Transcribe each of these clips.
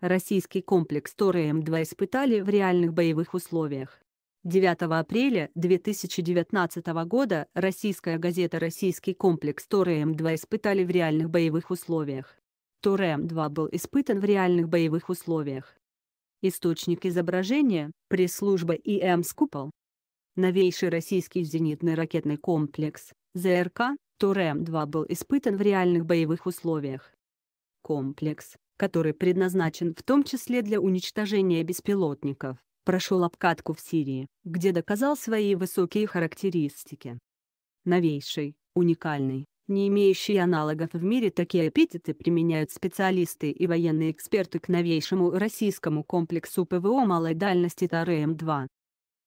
Российский комплекс ТОР-М2 испытали в реальных боевых условиях. 9 апреля 2019 года российская газета «Российский комплекс ТОР-М2 испытали в реальных боевых условиях». ТОР-М2 был испытан в реальных боевых условиях. Источник изображения – пресс-служба ИМ «Скупол». Новейший российский зенитный ракетный комплекс ЗРК ТОР-М2 был испытан в реальных боевых условиях. Комплекс который предназначен в том числе для уничтожения беспилотников, прошел обкатку в Сирии, где доказал свои высокие характеристики. Новейший, уникальный, не имеющий аналогов в мире такие эпитеты применяют специалисты и военные эксперты к новейшему российскому комплексу ПВО малой дальности ТРМ-2, эм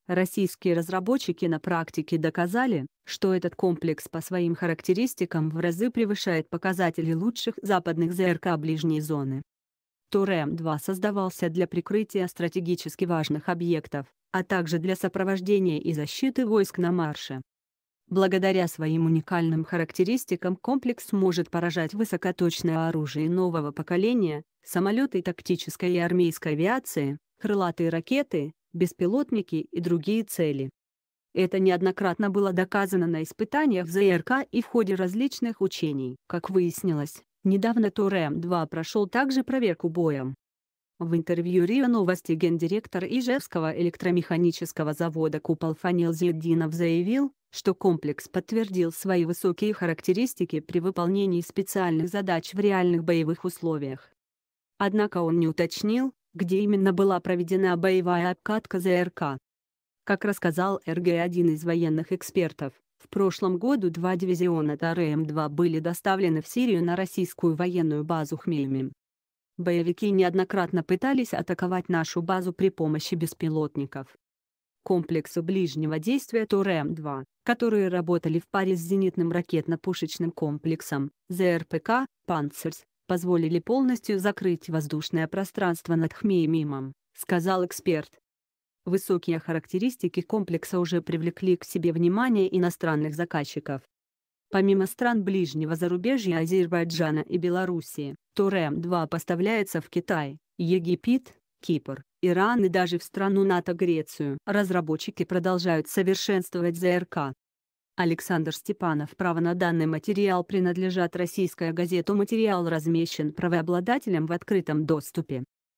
Российские разработчики на практике доказали, что этот комплекс по своим характеристикам в разы превышает показатели лучших западных ЗРК ближней зоны. ТОРЭМ-2 создавался для прикрытия стратегически важных объектов, а также для сопровождения и защиты войск на марше. Благодаря своим уникальным характеристикам комплекс может поражать высокоточное оружие нового поколения, самолеты тактической и армейской авиации, крылатые ракеты, беспилотники и другие цели. Это неоднократно было доказано на испытаниях в ЗРК и в ходе различных учений. Как выяснилось, недавно ТУРМ-2 прошел также проверку боем. В интервью РИА Новости гендиректор Ижевского электромеханического завода «Купол» Фанил Зиеддинов заявил, что комплекс подтвердил свои высокие характеристики при выполнении специальных задач в реальных боевых условиях. Однако он не уточнил, где именно была проведена боевая обкатка ЗРК. Как рассказал РГ один из военных экспертов, в прошлом году два дивизиона ТРМ-2 были доставлены в Сирию на российскую военную базу Хмеймим. Боевики неоднократно пытались атаковать нашу базу при помощи беспилотников. Комплексу ближнего действия ТРМ-2, которые работали в паре с зенитным ракетно-пушечным комплексом, ЗРПК, «Панцерс», позволили полностью закрыть воздушное пространство над Хмеймимом, сказал эксперт. Высокие характеристики комплекса уже привлекли к себе внимание иностранных заказчиков. Помимо стран ближнего зарубежья Азербайджана и Белоруссии, Турем-2 поставляется в Китай, Египет, Кипр, Иран и даже в страну НАТО Грецию. Разработчики продолжают совершенствовать ЗРК, Александр Степанов. Право на данный материал принадлежат российская газета. Материал размещен правообладателем в открытом доступе.